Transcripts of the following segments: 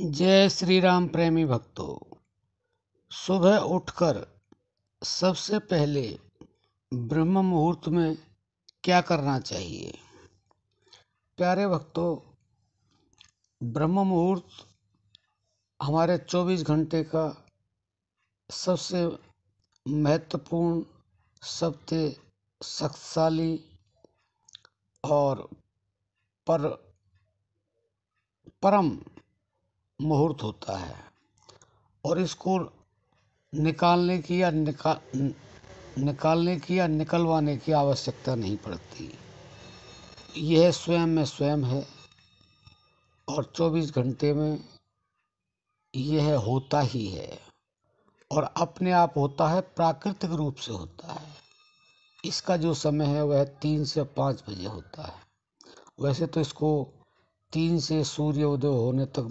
जय श्री राम प्रेमी भक्तों सुबह उठकर सबसे पहले ब्रह्म मुहूर्त में क्या करना चाहिए प्यारे भक्तों ब्रह्म मुहूर्त हमारे 24 घंटे का सबसे महत्वपूर्ण सबसे शक्तिशाली और पर परम मुहूर्त होता है और इसको निकालने की या निकालने की या निकलवाने की आवश्यकता नहीं पड़ती यह स्वयं में स्वयं है और 24 घंटे में यह होता ही है और अपने आप होता है प्राकृतिक रूप से होता है इसका जो समय है वह तीन से पाँच बजे होता है वैसे तो इसको तीन से सूर्योदय होने तक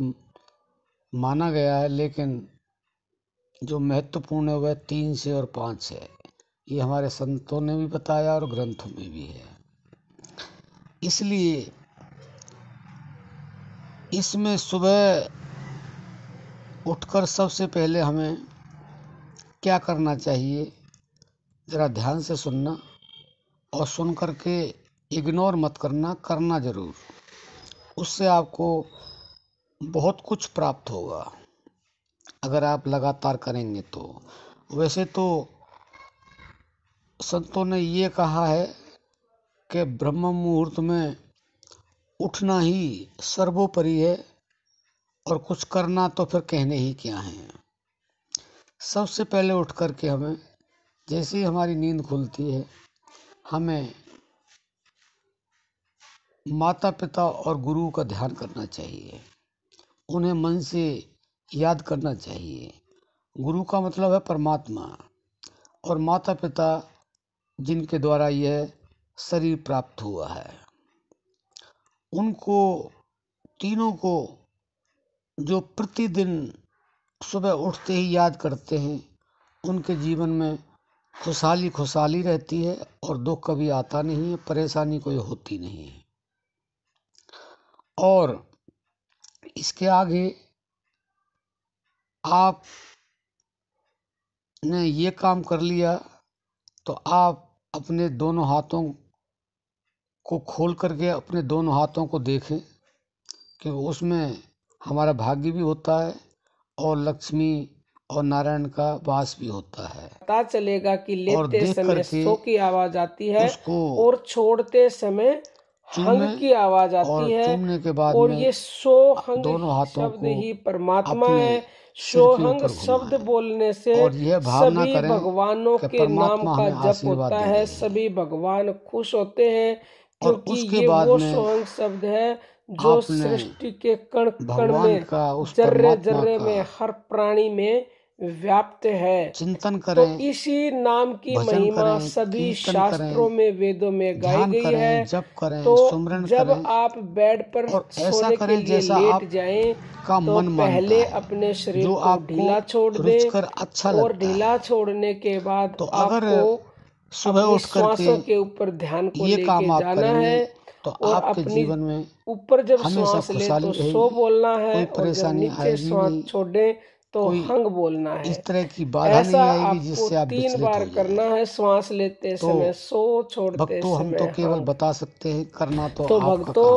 माना गया है लेकिन जो महत्वपूर्ण है वह तीन से और पाँच है ये हमारे संतों ने भी बताया और ग्रंथों में भी है इसलिए इसमें सुबह उठकर सबसे पहले हमें क्या करना चाहिए ज़रा ध्यान से सुनना और सुन करके इग्नोर मत करना करना ज़रूर उससे आपको बहुत कुछ प्राप्त होगा अगर आप लगातार करेंगे तो वैसे तो संतों ने ये कहा है कि ब्रह्म मुहूर्त में उठना ही सर्वोपरि है और कुछ करना तो फिर कहने ही क्या है सबसे पहले उठ कर के हमें जैसे ही हमारी नींद खुलती है हमें माता पिता और गुरु का ध्यान करना चाहिए उन्हें मन से याद करना चाहिए गुरु का मतलब है परमात्मा और माता पिता जिनके द्वारा यह शरीर प्राप्त हुआ है उनको तीनों को जो प्रतिदिन सुबह उठते ही याद करते हैं उनके जीवन में खुशहाली खुशहाली रहती है और दुख कभी आता नहीं है परेशानी कोई होती नहीं है और इसके आगे आप ने ये काम कर लिया तो आप अपने दोनों हाथों को खोल करके अपने दोनों हाथों को देखें कि उसमें हमारा भाग्य भी होता है और लक्ष्मी और नारायण का वास भी होता है पता चलेगा कि लेते समय सो की आवाज आती है और छोड़ते समय हंग की आवाज आती है के बाद और ये सोहंग हंग शब्द ही परमात्मा है सोहंग शब्द बोलने से सभी भगवानों के नाम का जप होता है सभी भगवान खुश होते हैं क्योंकि ये वो सोहंग शब्द है जो सृष्टि के कण कण में जर्रे जर्रे में हर प्राणी में व्याप्त है चिंतन तो करें तो इसी नाम की महिमा सभी शास्त्रों में वेदों में गाई गई है जब करें तो जब करें, आप बेड पर सोने के लिए लेट जाएं तो मन पहले अपने शरीर को ढीला छोड़ दे अच्छा और ढीला छोड़ने के बाद तो अगर सुबह उठ श्वासों के ऊपर ध्यान को लेके जाना है तो आपके जीवन में ऊपर जब श्वास ले तो सो बोलना है और जब नीचे श्वास छोड़े तो हंग बोलना है इस तरह की बाधा नहीं आएगी जिससे आप तीन बार करना है श्वास लेते तो समय सो छोड़ते समय हम तो हाँ। केवल हाँ। बता सकते हैं करना तो, तो भक्तों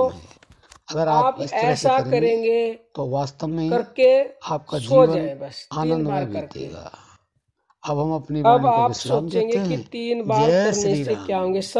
अगर आप, आप इस तरह ऐसा करेंगे, करेंगे तो वास्तव में करके आपका जीवन आनंद में बीतेगा अब हम अपनी अब आप सोचेंगे कि तीन बार करने से क्या होंगे सब